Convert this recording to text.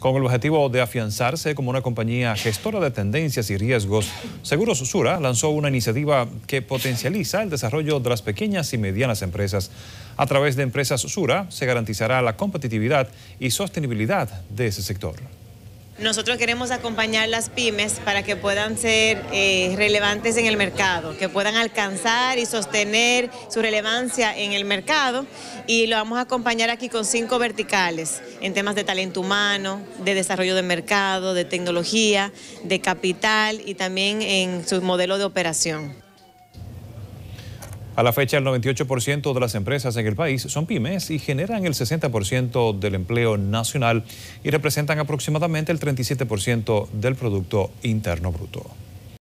Con el objetivo de afianzarse como una compañía gestora de tendencias y riesgos, Seguros Usura lanzó una iniciativa que potencializa el desarrollo de las pequeñas y medianas empresas. A través de Empresas Usura se garantizará la competitividad y sostenibilidad de ese sector. Nosotros queremos acompañar las pymes para que puedan ser eh, relevantes en el mercado, que puedan alcanzar y sostener su relevancia en el mercado y lo vamos a acompañar aquí con cinco verticales en temas de talento humano, de desarrollo de mercado, de tecnología, de capital y también en su modelo de operación. A la fecha, el 98% de las empresas en el país son pymes y generan el 60% del empleo nacional y representan aproximadamente el 37% del Producto Interno Bruto.